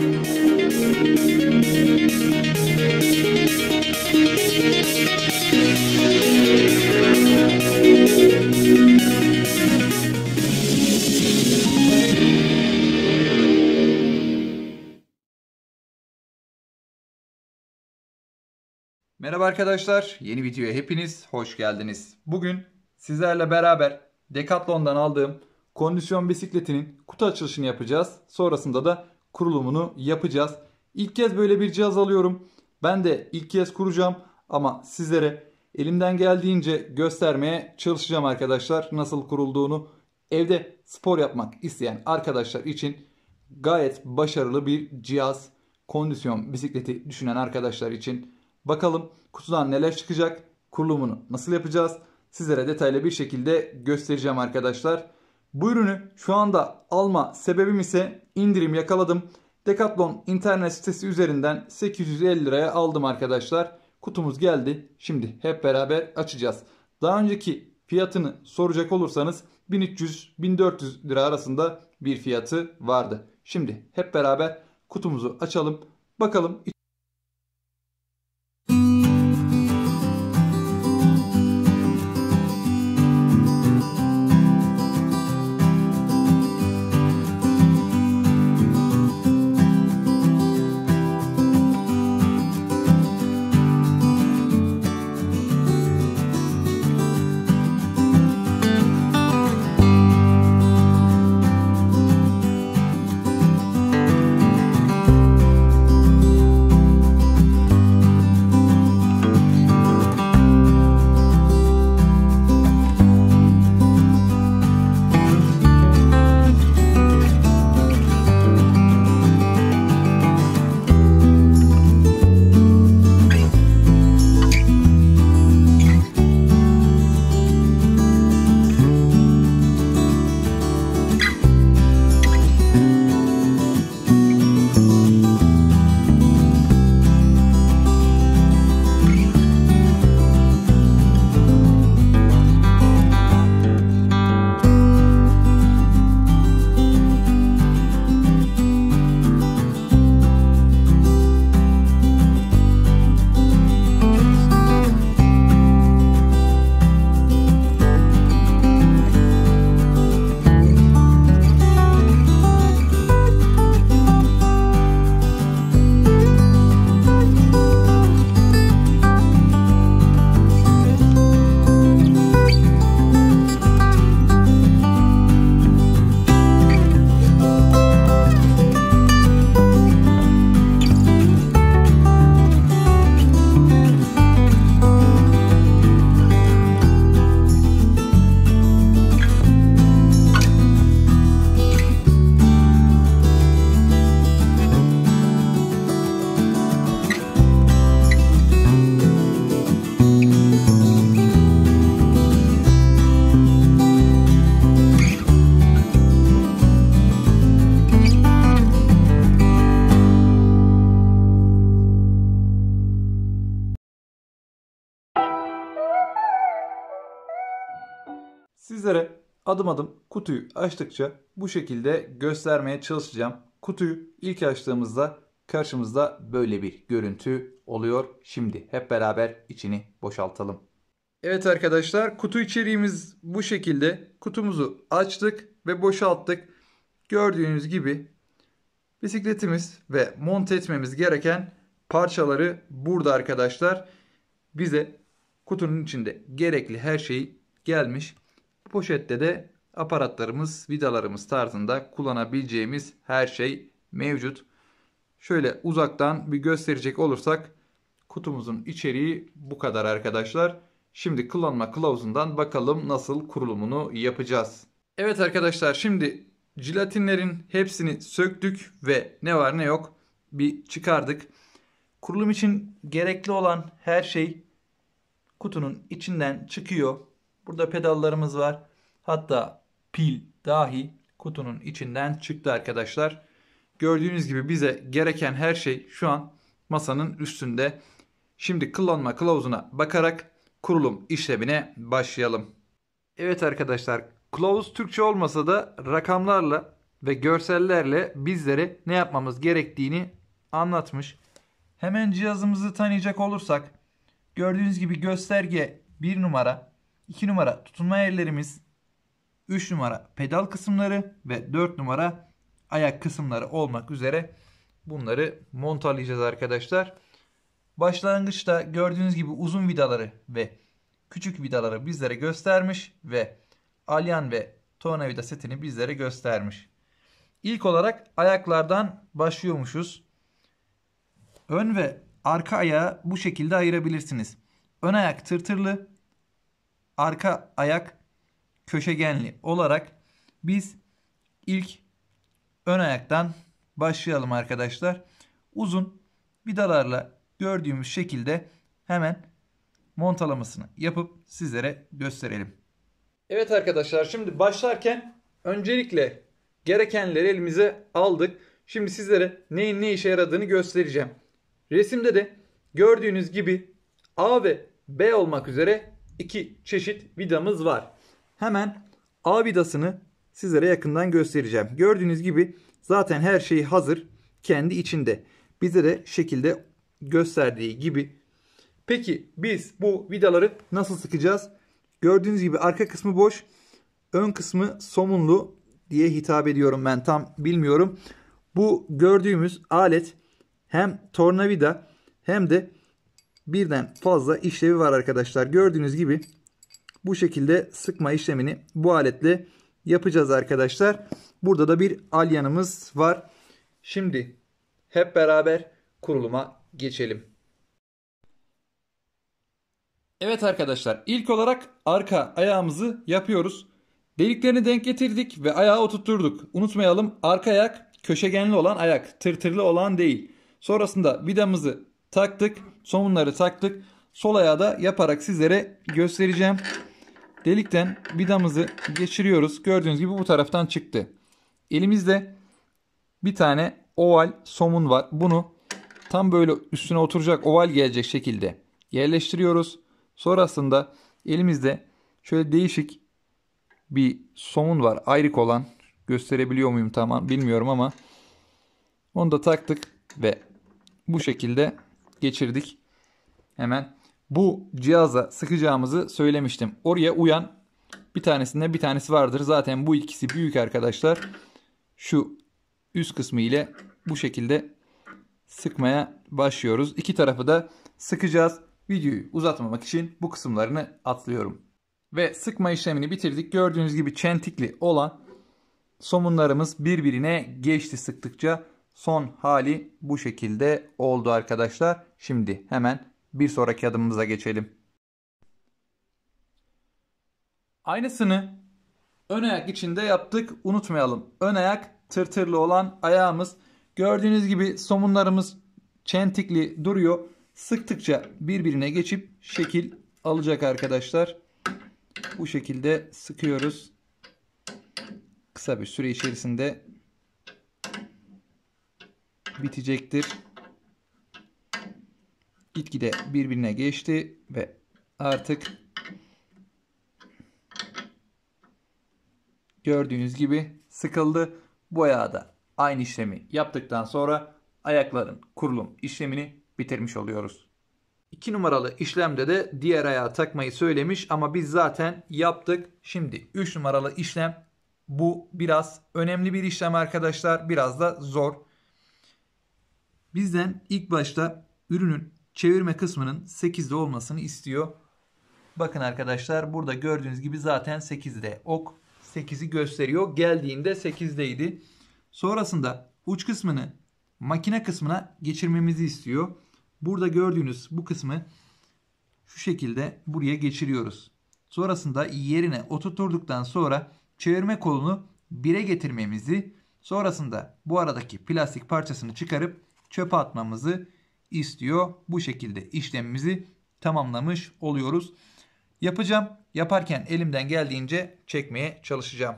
Merhaba arkadaşlar, yeni videoya hepiniz hoş geldiniz. Bugün sizlerle beraber Decathlon'dan aldığım kondisyon bisikletinin kutu açılışını yapacağız. Sonrasında da kurulumunu yapacağız. İlk kez böyle bir cihaz alıyorum. Ben de ilk kez kuracağım ama sizlere elimden geldiğince göstermeye çalışacağım arkadaşlar nasıl kurulduğunu. Evde spor yapmak isteyen arkadaşlar için gayet başarılı bir cihaz. Kondisyon bisikleti düşünen arkadaşlar için. Bakalım kutudan neler çıkacak, kurulumunu nasıl yapacağız sizlere detaylı bir şekilde göstereceğim arkadaşlar. Bu ürünü şu anda alma sebebim ise indirim yakaladım. Decathlon internet sitesi üzerinden 850 liraya aldım arkadaşlar. Kutumuz geldi. Şimdi hep beraber açacağız. Daha önceki fiyatını soracak olursanız 1300-1400 lira arasında bir fiyatı vardı. Şimdi hep beraber kutumuzu açalım. Bakalım adım adım kutuyu açtıkça bu şekilde göstermeye çalışacağım. Kutuyu ilk açtığımızda karşımızda böyle bir görüntü oluyor. Şimdi hep beraber içini boşaltalım. Evet arkadaşlar kutu içeriğimiz bu şekilde. Kutumuzu açtık ve boşalttık. Gördüğünüz gibi bisikletimiz ve monte etmemiz gereken parçaları burada arkadaşlar. Bize kutunun içinde gerekli her şey gelmiş poşette de aparatlarımız, vidalarımız tarzında kullanabileceğimiz her şey mevcut. Şöyle uzaktan bir gösterecek olursak kutumuzun içeriği bu kadar arkadaşlar. Şimdi kullanma kılavuzundan bakalım nasıl kurulumunu yapacağız. Evet arkadaşlar şimdi jelatinlerin hepsini söktük ve ne var ne yok bir çıkardık. Kurulum için gerekli olan her şey kutunun içinden çıkıyor. Burada pedallarımız var. Hatta pil dahi kutunun içinden çıktı arkadaşlar. Gördüğünüz gibi bize gereken her şey şu an masanın üstünde. Şimdi kullanma kılavuzuna bakarak kurulum işlemine başlayalım. Evet arkadaşlar kılavuz Türkçe olmasa da rakamlarla ve görsellerle bizlere ne yapmamız gerektiğini anlatmış. Hemen cihazımızı tanıyacak olursak gördüğünüz gibi gösterge 1 numara 2 numara tutunma yerlerimiz, 3 numara pedal kısımları ve 4 numara ayak kısımları olmak üzere bunları montalayacağız arkadaşlar. Başlangıçta gördüğünüz gibi uzun vidaları ve küçük vidaları bizlere göstermiş ve alyan ve torna tornavida setini bizlere göstermiş. İlk olarak ayaklardan başlıyormuşuz. Ön ve arka ayağı bu şekilde ayırabilirsiniz. Ön ayak tırtırlı, arka ayak köşegenli olarak biz ilk ön ayaktan başlayalım arkadaşlar. Uzun vidalarla gördüğümüz şekilde hemen montalamasını yapıp sizlere gösterelim. Evet arkadaşlar şimdi başlarken öncelikle gerekenleri elimize aldık. Şimdi sizlere neyin ne işe yaradığını göstereceğim. Resimde de gördüğünüz gibi A ve B olmak üzere iki çeşit vidamız var. Hemen A vidasını sizlere yakından göstereceğim. Gördüğünüz gibi zaten her şey hazır. Kendi içinde. Bize de şekilde gösterdiği gibi. Peki biz bu vidaları nasıl sıkacağız? Gördüğünüz gibi arka kısmı boş. Ön kısmı somunlu diye hitap ediyorum ben tam bilmiyorum. Bu gördüğümüz alet hem tornavida hem de birden fazla işlevi var arkadaşlar. Gördüğünüz gibi bu şekilde sıkma işlemini bu aletle yapacağız arkadaşlar. Burada da bir alyanımız var. Şimdi hep beraber kuruluma geçelim. Evet arkadaşlar ilk olarak arka ayağımızı yapıyoruz. Deliklerini denk getirdik ve ayağı oturtturduk. Unutmayalım arka ayak köşegenli olan ayak tırtırlı olan değil. Sonrasında vidamızı taktık. somunları taktık. Sol ayağı da yaparak sizlere göstereceğim. Delikten vidamızı geçiriyoruz. Gördüğünüz gibi bu taraftan çıktı. Elimizde bir tane oval somun var. Bunu tam böyle üstüne oturacak oval gelecek şekilde yerleştiriyoruz. Sonrasında elimizde şöyle değişik bir somun var. Ayrık olan gösterebiliyor muyum tamam bilmiyorum ama onu da taktık ve bu şekilde geçirdik. Hemen bu cihaza sıkacağımızı söylemiştim. Oraya uyan bir tanesinde bir tanesi vardır. Zaten bu ikisi büyük arkadaşlar. Şu üst kısmı ile bu şekilde sıkmaya başlıyoruz. İki tarafı da sıkacağız. Videoyu uzatmamak için bu kısımlarını atlıyorum. Ve sıkma işlemini bitirdik. Gördüğünüz gibi çentikli olan somunlarımız birbirine geçti sıktıkça son hali bu şekilde oldu arkadaşlar. Şimdi hemen bir sonraki adımımıza geçelim. Aynısını ön ayak içinde yaptık. Unutmayalım. Ön ayak tırtırlı olan ayağımız. Gördüğünüz gibi somunlarımız çentikli duruyor. Sıktıkça birbirine geçip şekil alacak arkadaşlar. Bu şekilde sıkıyoruz. Kısa bir süre içerisinde bitecektir gitgide birbirine geçti ve artık gördüğünüz gibi sıkıldı. Bu da aynı işlemi yaptıktan sonra ayakların kurulum işlemini bitirmiş oluyoruz. 2 numaralı işlemde de diğer ayağı takmayı söylemiş ama biz zaten yaptık. Şimdi 3 numaralı işlem bu biraz önemli bir işlem arkadaşlar. Biraz da zor. Bizden ilk başta ürünün çevirme kısmının 8'de olmasını istiyor. Bakın arkadaşlar burada gördüğünüz gibi zaten 8'de ok 8'i gösteriyor. Geldiğinde 8'deydi. Sonrasında uç kısmını makine kısmına geçirmemizi istiyor. Burada gördüğünüz bu kısmı şu şekilde buraya geçiriyoruz. Sonrasında yerine oturturduktan sonra çevirme kolunu 1'e getirmemizi, sonrasında bu aradaki plastik parçasını çıkarıp çöpe atmamızı istiyor. Bu şekilde işlemimizi tamamlamış oluyoruz. Yapacağım. Yaparken elimden geldiğince çekmeye çalışacağım.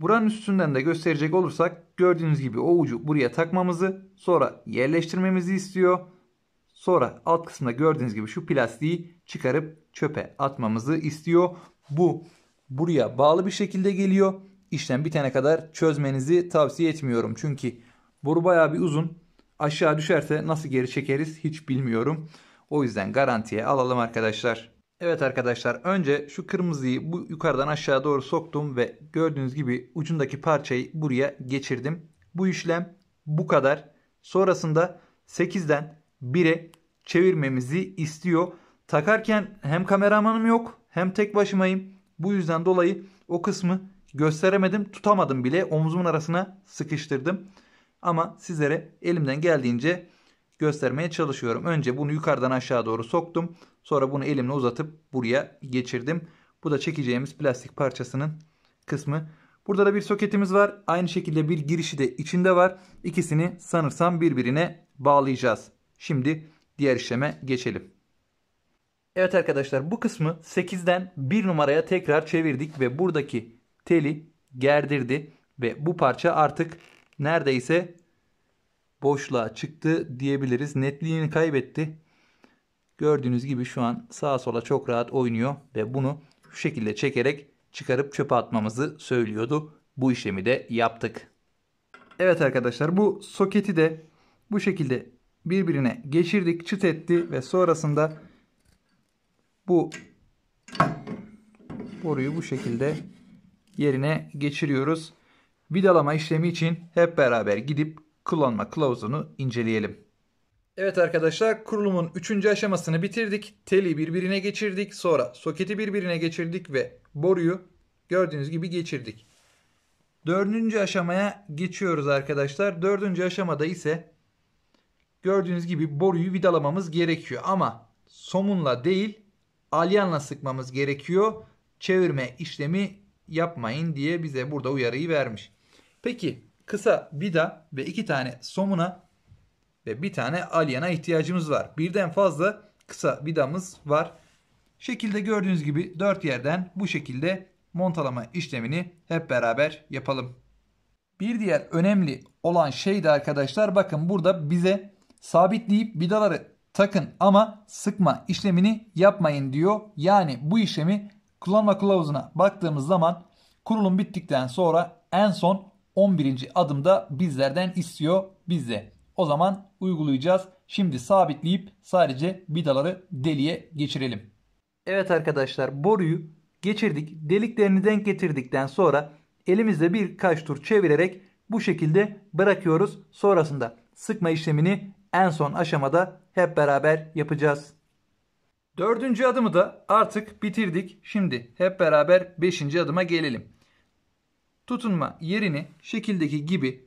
Buranın üstünden de gösterecek olursak gördüğünüz gibi o ucu buraya takmamızı sonra yerleştirmemizi istiyor. Sonra alt kısımda gördüğünüz gibi şu plastiği çıkarıp çöpe atmamızı istiyor. Bu buraya bağlı bir şekilde geliyor. İşlem bitene kadar çözmenizi tavsiye etmiyorum. Çünkü boru bayağı bir uzun aşağı düşerse nasıl geri çekeriz hiç bilmiyorum. O yüzden garantiye alalım arkadaşlar. Evet arkadaşlar önce şu kırmızıyı bu yukarıdan aşağı doğru soktum ve gördüğünüz gibi ucundaki parçayı buraya geçirdim. Bu işlem bu kadar. Sonrasında 8'den 1'e çevirmemizi istiyor. Takarken hem kameramanım yok hem tek başımayım. Bu yüzden dolayı o kısmı gösteremedim tutamadım bile omzumun arasına sıkıştırdım. Ama sizlere elimden geldiğince göstermeye çalışıyorum. Önce bunu yukarıdan aşağı doğru soktum. Sonra bunu elimle uzatıp buraya geçirdim. Bu da çekeceğimiz plastik parçasının kısmı. Burada da bir soketimiz var. Aynı şekilde bir girişi de içinde var. İkisini sanırsam birbirine bağlayacağız. Şimdi diğer işleme geçelim. Evet arkadaşlar bu kısmı 8'den 1 numaraya tekrar çevirdik ve buradaki teli gerdirdi ve bu parça artık neredeyse boşluğa çıktı diyebiliriz. Netliğini kaybetti. Gördüğünüz gibi şu an sağa sola çok rahat oynuyor ve bunu şu şekilde çekerek çıkarıp çöpe atmamızı söylüyordu. Bu işlemi de yaptık. Evet arkadaşlar bu soketi de bu şekilde birbirine geçirdik, çıt etti ve sonrasında bu boruyu bu şekilde yerine geçiriyoruz vidalama işlemi için hep beraber gidip kullanma kılavuzunu inceleyelim. Evet arkadaşlar kurulumun 3. aşamasını bitirdik. Teli birbirine geçirdik. Sonra soketi birbirine geçirdik ve boruyu gördüğünüz gibi geçirdik. Dördüncü aşamaya geçiyoruz arkadaşlar. Dördüncü aşamada ise gördüğünüz gibi boruyu vidalamamız gerekiyor. Ama somunla değil alyanla sıkmamız gerekiyor. Çevirme işlemi yapmayın diye bize burada uyarıyı vermiş. Peki kısa bida ve iki tane somuna ve bir tane alyana ihtiyacımız var. Birden fazla kısa bidamız var. Şekilde gördüğünüz gibi dört yerden bu şekilde montalama işlemini hep beraber yapalım. Bir diğer önemli olan şey de arkadaşlar bakın burada bize sabitleyip vidaları takın ama sıkma işlemini yapmayın diyor. Yani bu işlemi kullanma kılavuzuna baktığımız zaman kurulum bittikten sonra en son 11. adımda bizlerden istiyor bizde. O zaman uygulayacağız. Şimdi sabitleyip sadece vidaları deliğe geçirelim. Evet arkadaşlar boruyu geçirdik. Deliklerini denk getirdikten sonra elimizle birkaç tur çevirerek bu şekilde bırakıyoruz. Sonrasında sıkma işlemini en son aşamada hep beraber yapacağız. Dördüncü adımı da artık bitirdik. Şimdi hep beraber beşinci adıma gelelim. Tutunma yerini şekildeki gibi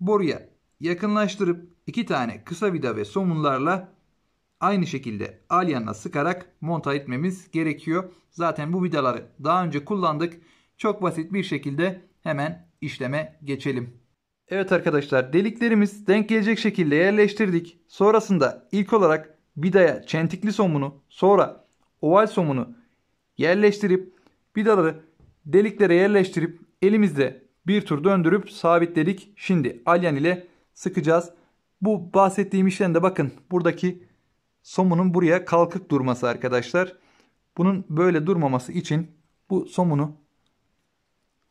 boruya yakınlaştırıp iki tane kısa vida ve somunlarla aynı şekilde alyanla sıkarak monta etmemiz gerekiyor. Zaten bu vidaları daha önce kullandık. Çok basit bir şekilde hemen işleme geçelim. Evet arkadaşlar deliklerimiz denk gelecek şekilde yerleştirdik. Sonrasında ilk olarak vidaya çentikli somunu sonra oval somunu yerleştirip vidaları deliklere yerleştirip elimizde bir tur döndürüp sabitledik. Şimdi alyan ile sıkacağız. Bu bahsettiğim işlemde bakın buradaki somunun buraya kalkık durması arkadaşlar. Bunun böyle durmaması için bu somunu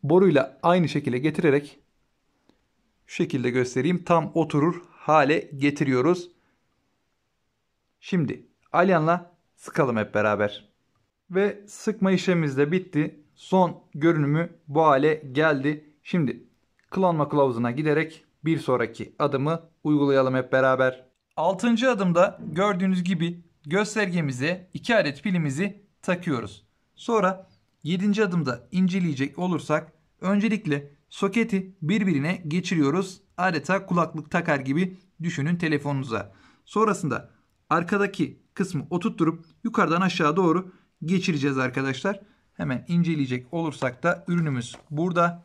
boruyla aynı şekilde getirerek şu şekilde göstereyim. Tam oturur hale getiriyoruz. Şimdi alyanla sıkalım hep beraber. Ve sıkma işlemimiz de bitti son görünümü bu hale geldi. Şimdi klonma kılavuzuna giderek bir sonraki adımı uygulayalım hep beraber. Altıncı adımda gördüğünüz gibi göstergemize iki adet pilimizi takıyoruz. Sonra yedinci adımda inceleyecek olursak öncelikle soketi birbirine geçiriyoruz. Adeta kulaklık takar gibi düşünün telefonunuza. Sonrasında arkadaki kısmı oturtturup yukarıdan aşağı doğru geçireceğiz arkadaşlar. Hemen inceleyecek olursak da ürünümüz burada.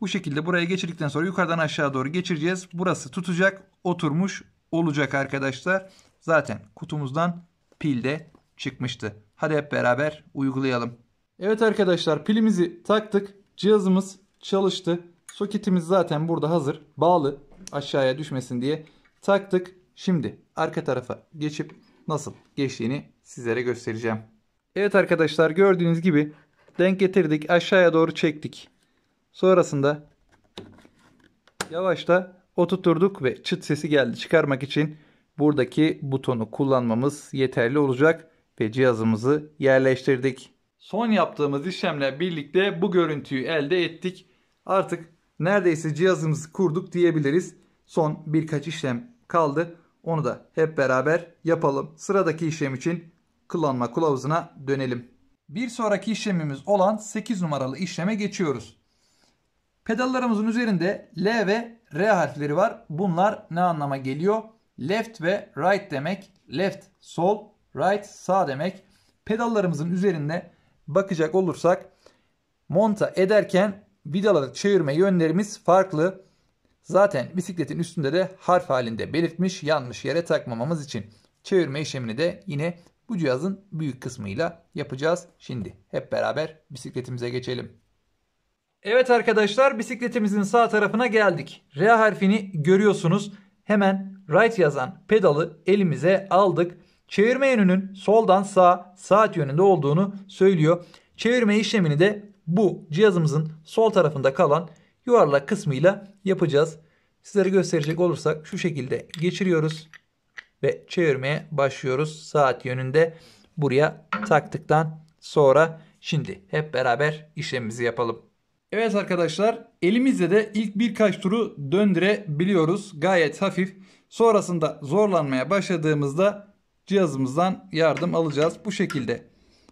Bu şekilde buraya geçirdikten sonra yukarıdan aşağı doğru geçireceğiz. Burası tutacak, oturmuş olacak arkadaşlar. Zaten kutumuzdan pil de çıkmıştı. Hadi hep beraber uygulayalım. Evet arkadaşlar pilimizi taktık. Cihazımız çalıştı. Soketimiz zaten burada hazır. Bağlı aşağıya düşmesin diye taktık. Şimdi arka tarafa geçip nasıl geçtiğini sizlere göstereceğim. Evet arkadaşlar gördüğünüz gibi denk getirdik. Aşağıya doğru çektik. Sonrasında yavaşta oturturduk ve çıt sesi geldi. Çıkarmak için buradaki butonu kullanmamız yeterli olacak ve cihazımızı yerleştirdik. Son yaptığımız işlemle birlikte bu görüntüyü elde ettik. Artık neredeyse cihazımızı kurduk diyebiliriz. Son birkaç işlem kaldı. Onu da hep beraber yapalım. Sıradaki işlem için kullanma kılavuzuna dönelim. Bir sonraki işlemimiz olan 8 numaralı işleme geçiyoruz. Pedallarımızın üzerinde L ve R harfleri var. Bunlar ne anlama geliyor? Left ve right demek. Left sol, right sağ demek. Pedallarımızın üzerinde bakacak olursak monta ederken vidaları çevirme yönlerimiz farklı. Zaten bisikletin üstünde de harf halinde belirtmiş yanlış yere takmamamız için. Çevirme işlemini de yine bu cihazın büyük kısmıyla yapacağız. Şimdi hep beraber bisikletimize geçelim. Evet arkadaşlar bisikletimizin sağ tarafına geldik. R harfini görüyorsunuz. Hemen right yazan pedalı elimize aldık. Çevirme yönünün soldan sağ saat yönünde olduğunu söylüyor. Çevirme işlemini de bu cihazımızın sol tarafında kalan yuvarlak kısmıyla yapacağız. Sizlere gösterecek olursak şu şekilde geçiriyoruz ve çevirmeye başlıyoruz. Saat yönünde buraya taktıktan sonra şimdi hep beraber işlemimizi yapalım. Evet arkadaşlar elimizde de ilk birkaç turu döndürebiliyoruz. Gayet hafif. Sonrasında zorlanmaya başladığımızda cihazımızdan yardım alacağız. Bu şekilde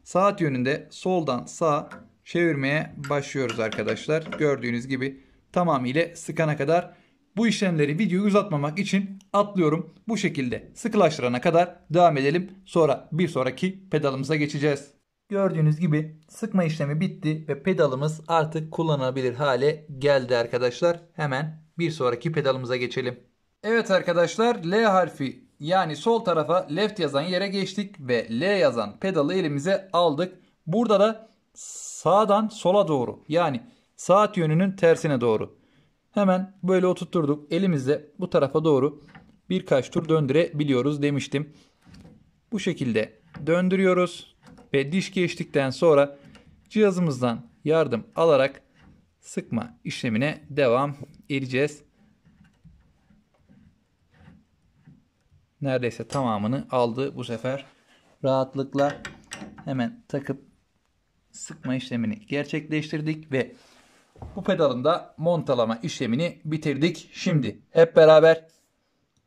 saat yönünde soldan sağa çevirmeye başlıyoruz arkadaşlar. Gördüğünüz gibi tamamıyla sıkana kadar bu işlemleri videoyu uzatmamak için atlıyorum. Bu şekilde sıkılaştırana kadar devam edelim. Sonra bir sonraki pedalımıza geçeceğiz. Gördüğünüz gibi sıkma işlemi bitti ve pedalımız artık kullanılabilir hale geldi arkadaşlar. Hemen bir sonraki pedalımıza geçelim. Evet arkadaşlar L harfi yani sol tarafa left yazan yere geçtik ve L yazan pedalı elimize aldık. Burada da sağdan sola doğru yani saat yönünün tersine doğru Hemen böyle oturtturduk. Elimizle bu tarafa doğru birkaç tur döndürebiliyoruz demiştim. Bu şekilde döndürüyoruz ve diş geçtikten sonra cihazımızdan yardım alarak sıkma işlemine devam edeceğiz. Neredeyse tamamını aldı bu sefer. Rahatlıkla hemen takıp sıkma işlemini gerçekleştirdik ve bu pedalın da montalama işlemini bitirdik. Şimdi hep beraber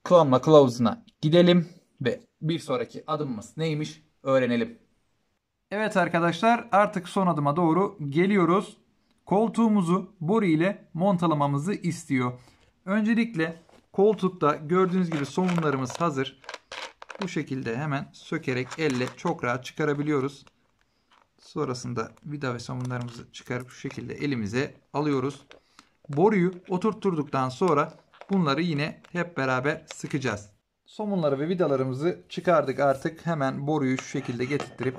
klonla kılavuzuna gidelim ve bir sonraki adımımız neymiş öğrenelim. Evet arkadaşlar artık son adıma doğru geliyoruz. Koltuğumuzu boru ile montalamamızı istiyor. Öncelikle koltukta gördüğünüz gibi somunlarımız hazır. Bu şekilde hemen sökerek elle çok rahat çıkarabiliyoruz. Sonrasında vida ve somunlarımızı çıkarıp şu şekilde elimize alıyoruz. Boruyu oturtturduktan sonra bunları yine hep beraber sıkacağız. Somunları ve vidalarımızı çıkardık artık. Hemen boruyu şu şekilde getirttirip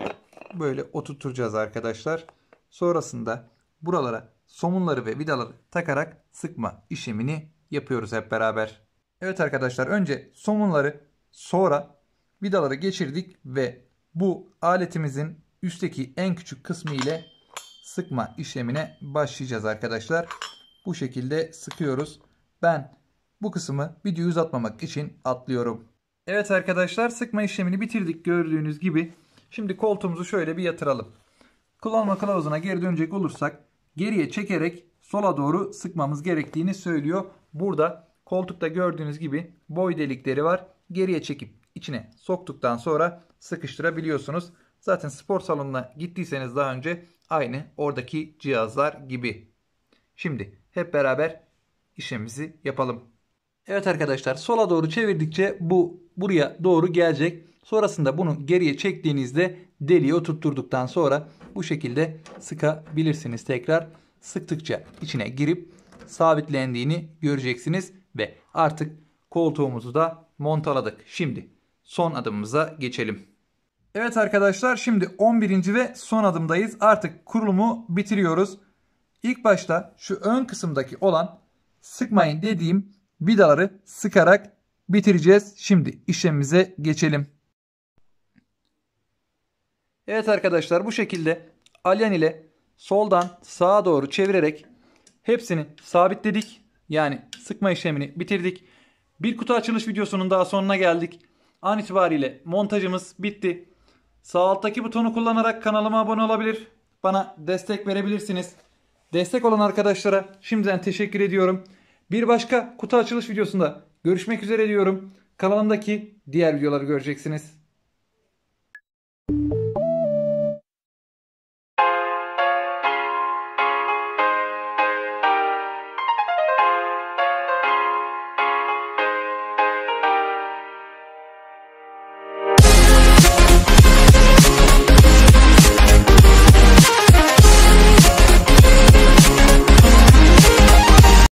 böyle oturtacağız arkadaşlar. Sonrasında buralara somunları ve vidaları takarak sıkma işlemini yapıyoruz hep beraber. Evet arkadaşlar önce somunları sonra vidaları geçirdik ve bu aletimizin üstteki en küçük kısmı ile sıkma işlemine başlayacağız arkadaşlar. Bu şekilde sıkıyoruz. Ben bu kısmı videoyu uzatmamak için atlıyorum. Evet arkadaşlar sıkma işlemini bitirdik gördüğünüz gibi. Şimdi koltuğumuzu şöyle bir yatıralım. Kullanma kılavuzuna geri dönecek olursak geriye çekerek sola doğru sıkmamız gerektiğini söylüyor. Burada koltukta gördüğünüz gibi boy delikleri var. Geriye çekip içine soktuktan sonra sıkıştırabiliyorsunuz. Zaten spor salonuna gittiyseniz daha önce aynı oradaki cihazlar gibi. Şimdi hep beraber işimizi yapalım. Evet arkadaşlar sola doğru çevirdikçe bu buraya doğru gelecek. Sonrasında bunu geriye çektiğinizde deliği oturtturduktan sonra bu şekilde sıkabilirsiniz. Tekrar sıktıkça içine girip sabitlendiğini göreceksiniz ve artık koltuğumuzu da montaladık. Şimdi son adımımıza geçelim. Evet arkadaşlar şimdi 11. ve son adımdayız. Artık kurulumu bitiriyoruz. İlk başta şu ön kısımdaki olan sıkmayın dediğim vidaları sıkarak bitireceğiz. Şimdi işlemimize geçelim. Evet arkadaşlar bu şekilde alyan ile soldan sağa doğru çevirerek hepsini sabitledik. Yani sıkma işlemini bitirdik. Bir kutu açılış videosunun daha sonuna geldik. An itibariyle montajımız bitti. Sağ alttaki butonu kullanarak kanalıma abone olabilir. Bana destek verebilirsiniz. Destek olan arkadaşlara şimdiden teşekkür ediyorum. Bir başka kutu açılış videosunda görüşmek üzere diyorum. Kanalımdaki diğer videoları göreceksiniz.